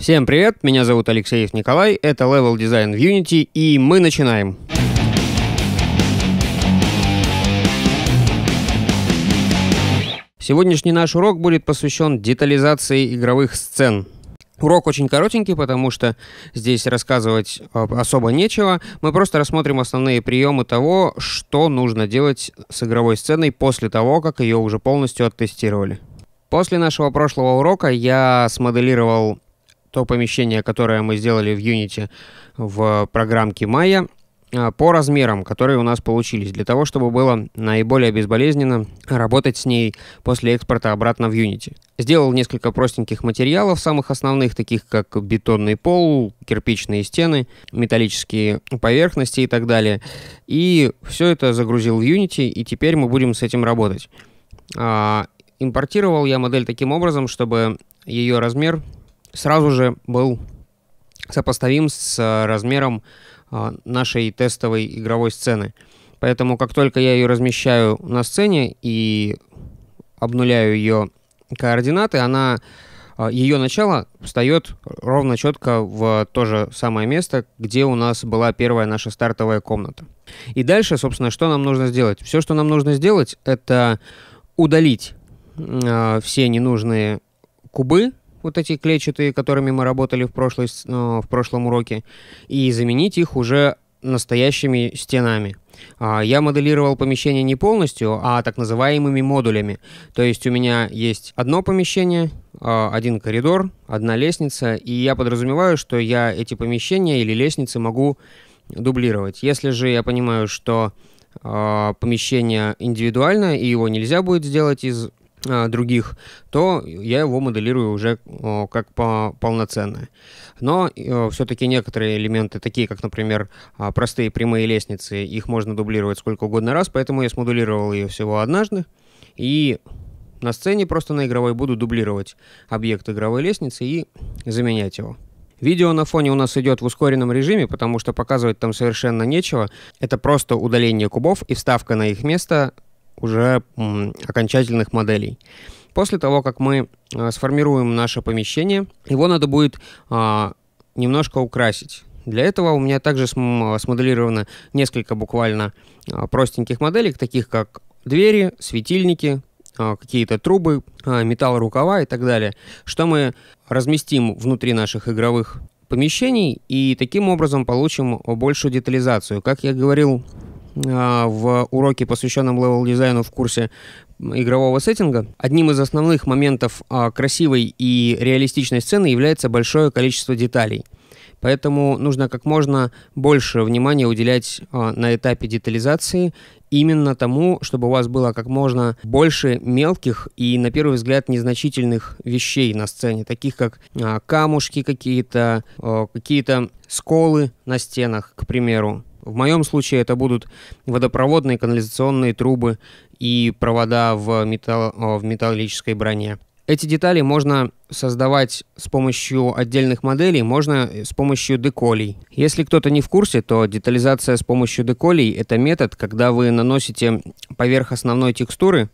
Всем привет, меня зовут Алексеев Николай, это Level Design в Unity, и мы начинаем. Сегодняшний наш урок будет посвящен детализации игровых сцен. Урок очень коротенький, потому что здесь рассказывать э, особо нечего. Мы просто рассмотрим основные приемы того, что нужно делать с игровой сценой после того, как ее уже полностью оттестировали. После нашего прошлого урока я смоделировал то помещение, которое мы сделали в Unity в программке Maya, а, по размерам, которые у нас получились, для того, чтобы было наиболее безболезненно работать с ней после экспорта обратно в Unity. Сделал несколько простеньких материалов, самых основных, таких как бетонный пол, кирпичные стены, металлические поверхности и так далее. И все это загрузил в Unity, и теперь мы будем с этим работать. А, импортировал я модель таким образом, чтобы ее размер сразу же был сопоставим с э, размером э, нашей тестовой игровой сцены. Поэтому как только я ее размещаю на сцене и обнуляю ее координаты, она э, ее начало встает ровно четко в то же самое место, где у нас была первая наша стартовая комната. И дальше, собственно, что нам нужно сделать? Все, что нам нужно сделать, это удалить э, все ненужные кубы, вот эти клетчатые, которыми мы работали в, прошлой, э, в прошлом уроке, и заменить их уже настоящими стенами. А, я моделировал помещение не полностью, а так называемыми модулями. То есть у меня есть одно помещение, а, один коридор, одна лестница, и я подразумеваю, что я эти помещения или лестницы могу дублировать. Если же я понимаю, что а, помещение индивидуально, и его нельзя будет сделать из а, других, то я его моделирую уже как полноценное. Но все-таки некоторые элементы, такие как, например, а, простые прямые лестницы, их можно дублировать сколько угодно раз, поэтому я смоделировал ее всего однажды. И на сцене просто на игровой буду дублировать объект игровой лестницы и заменять его. Видео на фоне у нас идет в ускоренном режиме, потому что показывать там совершенно нечего. Это просто удаление кубов и вставка на их место уже окончательных моделей. После того, как мы э, сформируем наше помещение, его надо будет а, немножко украсить. Для этого у меня также э, смоделировано несколько буквально а, простеньких моделей, таких как двери, светильники, а, какие-то трубы, металл рукава и так далее, что мы разместим внутри наших игровых помещений и таким образом получим большую детализацию. Как я говорил а, в уроке, посвященном левел-дизайну в курсе игрового сеттинга. Одним из основных моментов а, красивой и реалистичной сцены является большое количество деталей. Поэтому нужно как можно больше внимания уделять а, на этапе детализации именно тому, чтобы у вас было как можно больше мелких и, на первый взгляд, незначительных вещей на сцене, таких как камушки какие-то, какие-то сколы на стенах, к примеру, в моем случае это будут водопроводные канализационные трубы и провода в, металл, э, в металлической броне. Эти детали можно создавать с помощью отдельных моделей, можно э, с помощью деколей. Если кто-то не в курсе, то детализация с помощью деколей – это метод, когда вы наносите поверх основной текстуры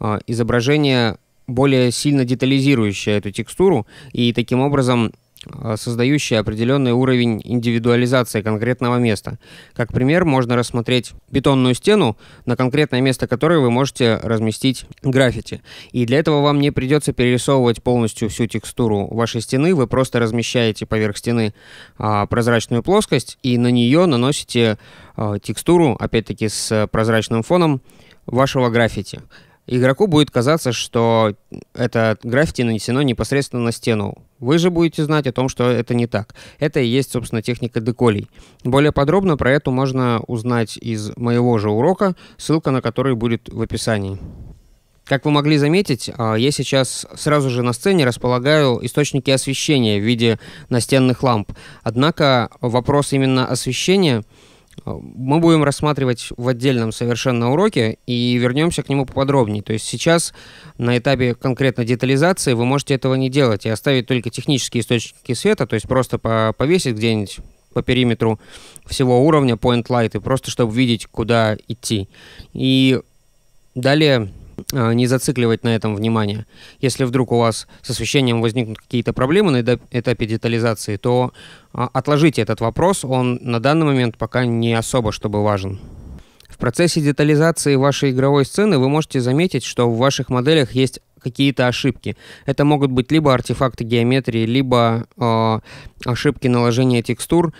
э, изображение более сильно детализирующее эту текстуру, и таким образом Э, создающие определенный уровень индивидуализации конкретного места. Как пример, можно рассмотреть бетонную стену, на конкретное место которой вы можете разместить граффити. И для этого вам не придется перерисовывать полностью всю текстуру вашей стены, вы просто размещаете поверх стены а, прозрачную плоскость и на нее наносите а, текстуру, опять-таки с прозрачным фоном, вашего граффити игроку будет казаться, что это граффити нанесено непосредственно на стену. Вы же будете знать о том, что это не так. Это и есть, собственно, техника деколей. Более подробно про это можно узнать из моего же урока, ссылка на который будет в описании. Как вы могли заметить, а, я сейчас сразу же на сцене располагаю источники освещения в виде настенных ламп. Однако вопрос именно освещения – мы будем рассматривать в отдельном совершенно уроке и вернемся к нему поподробнее. То есть сейчас на этапе конкретно детализации вы можете этого не делать и оставить только технические источники света, то есть просто повесить где-нибудь по периметру всего уровня point light и просто чтобы видеть, куда идти. И далее а, не зацикливать на этом внимание. Если вдруг у вас с освещением возникнут какие-то проблемы на этапе детализации, то а, отложите этот вопрос, он на данный момент пока не особо чтобы важен. В процессе детализации вашей игровой сцены вы можете заметить, что в ваших моделях есть какие-то ошибки. Это могут быть либо артефакты геометрии, либо э, ошибки наложения текстур.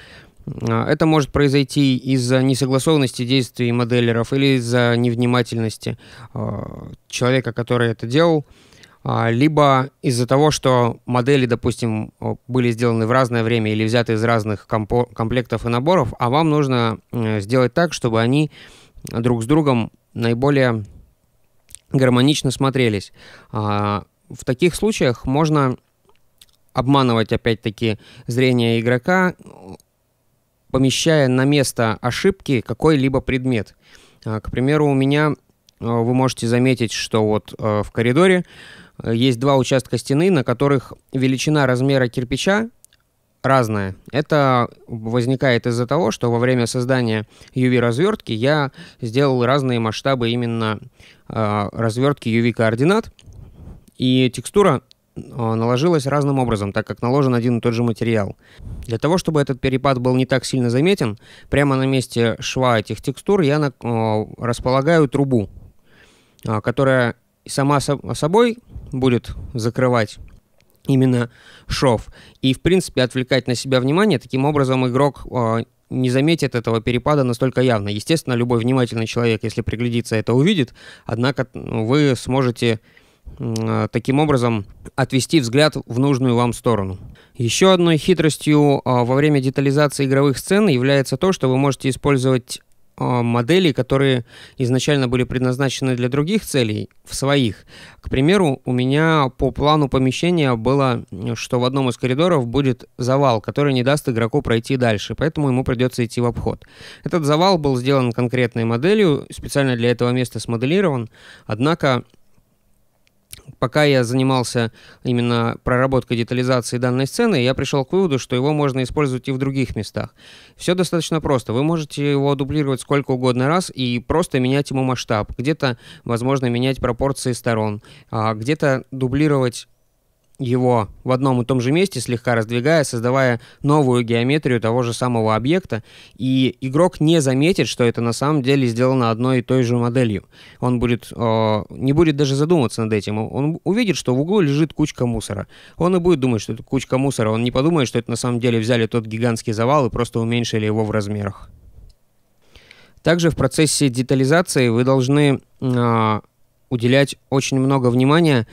А, это может произойти из-за несогласованности действий моделеров или из-за невнимательности а, человека, который это делал, а, либо из-за того, что модели, допустим, были сделаны в разное время или взяты из разных комплектов и наборов, а вам нужно э, сделать так, чтобы они друг с другом наиболее гармонично смотрелись. В таких случаях можно обманывать, опять-таки, зрение игрока, помещая на место ошибки какой-либо предмет. А, к примеру, у меня а, вы можете заметить, что вот а, в коридоре есть два участка стены, на которых величина размера кирпича разная. Это возникает из-за того, что во время создания UV-развертки я сделал разные масштабы именно развертки UV-координат, и текстура Э, наложилось разным образом, так как наложен один и тот же материал. Для того, чтобы этот перепад был не так сильно заметен, прямо на месте шва этих текстур я э, располагаю трубу, э, которая сама собой будет закрывать именно шов. И, в принципе, отвлекать на себя внимание. Таким образом, игрок не заметит этого перепада настолько явно. Естественно, любой внимательный человек, если приглядится, это увидит. Однако ну, вы сможете Э, таким образом отвести взгляд в нужную вам сторону. Еще одной хитростью а, во время детализации игровых сцен является то, что вы можете использовать а, модели, которые изначально были предназначены для других целей, в своих. К примеру, у меня по плану помещения было, что в одном из коридоров будет завал, который не даст игроку пройти дальше, поэтому ему придется идти в обход. Этот завал был сделан конкретной моделью, специально для этого места смоделирован, однако пока я занимался именно проработкой детализации данной сцены, я пришел к выводу, что его можно использовать и в других местах. Все достаточно просто. Вы можете его дублировать сколько угодно раз и просто менять ему масштаб. Где-то, возможно, менять пропорции сторон, а где-то дублировать его в одном и том же месте, слегка раздвигая, создавая новую геометрию того же самого объекта, и игрок не заметит, что это на самом деле сделано одной и той же моделью. Он будет, э, не будет даже задумываться над этим. Он увидит, что в углу лежит кучка мусора. Он и будет думать, что это кучка мусора. Он не подумает, что это на самом деле взяли тот гигантский завал и просто уменьшили его в размерах. Также в процессе детализации вы должны э, уделять очень много внимания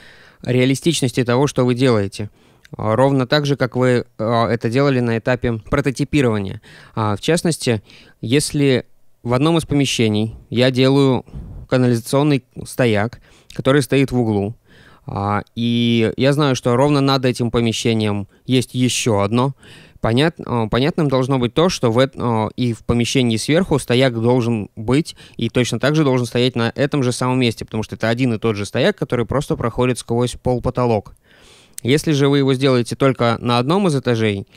реалистичности того, что вы делаете. А, ровно так же, как вы а, это делали на этапе прототипирования. А, в частности, если в одном из помещений я делаю канализационный стояк, который стоит в углу, и я знаю, что ровно над этим помещением есть еще одно, Понят, э, понятным должно быть то, что в, э, и в помещении сверху стояк должен быть и точно так же должен стоять на этом же самом месте, потому что это один и тот же стояк, который просто проходит сквозь пол потолок. Если же вы его сделаете только на одном из этажей,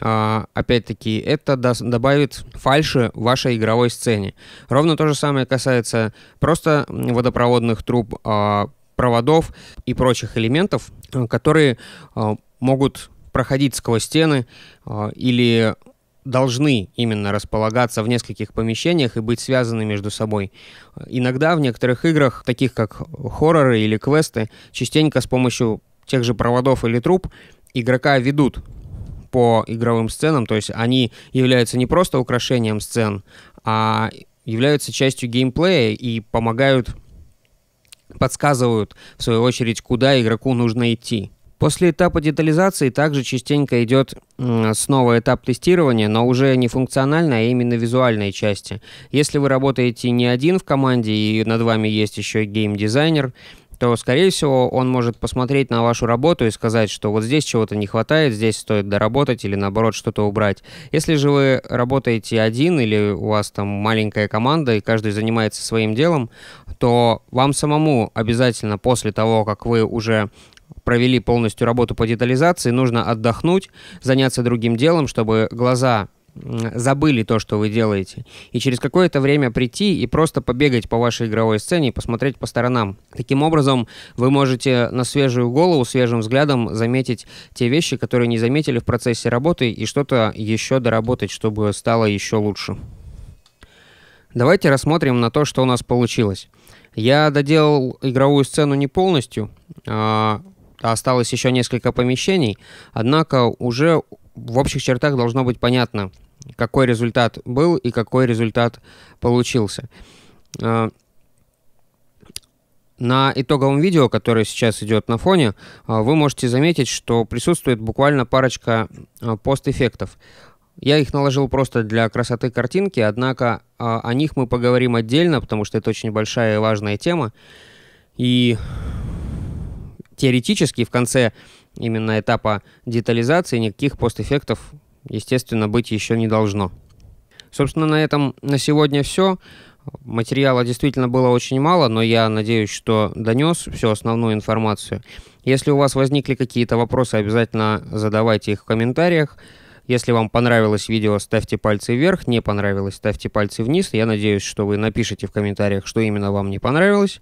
а, опять-таки, это добавит фальши вашей игровой сцене. Ровно то же самое касается просто водопроводных труб, а, проводов и прочих элементов, э, которые могут проходить сквозь стены э, или должны именно располагаться в нескольких помещениях и быть связаны между собой. Иногда в некоторых играх, таких как хорроры или квесты, частенько с помощью тех же проводов или труб игрока ведут по игровым сценам, то есть они являются не просто украшением сцен, а являются частью геймплея и помогают, подсказывают, в свою очередь, куда игроку нужно идти. После этапа детализации также частенько идет снова этап тестирования, но уже не функциональной, а именно визуальной части. Если вы работаете не один в команде и над вами есть еще геймдизайнер, то, скорее всего, он может посмотреть на вашу работу и сказать, что вот здесь чего-то не хватает, здесь стоит доработать или, наоборот, что-то убрать. Если же вы работаете один или у вас там маленькая команда и каждый занимается своим делом, то вам самому обязательно после того, как вы уже провели полностью работу по детализации, нужно отдохнуть, заняться другим делом, чтобы глаза забыли то, что вы делаете, и через какое-то время прийти и просто побегать по вашей игровой сцене и посмотреть по сторонам. Таким образом, вы можете на свежую голову, свежим взглядом заметить те вещи, которые не заметили в процессе работы, и что-то еще доработать, чтобы стало еще лучше. Давайте рассмотрим на то, что у нас получилось. Я доделал игровую сцену не полностью, а а осталось еще несколько помещений, однако уже в общих чертах должно быть понятно, какой результат был и какой результат получился. А, на итоговом видео, которое сейчас идет на фоне, а, вы можете заметить, что присутствует буквально парочка постэффектов. Я их наложил просто для красоты картинки, однако о них мы поговорим отдельно, потому что это очень большая и важная тема. И теоретически в конце именно этапа детализации никаких постэффектов, естественно, быть еще не должно. Собственно, на этом на сегодня все. Материала действительно было очень мало, но я надеюсь, что донес всю основную информацию. Если у вас возникли какие-то вопросы, обязательно задавайте их в комментариях. Если вам понравилось видео, ставьте пальцы вверх. Не понравилось, ставьте пальцы вниз. Я надеюсь, что вы напишите в комментариях, что именно вам не понравилось.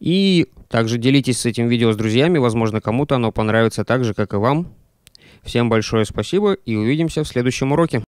И также делитесь с этим видео с друзьями, возможно, кому-то оно понравится так же, как и вам. Всем большое спасибо и увидимся в следующем уроке.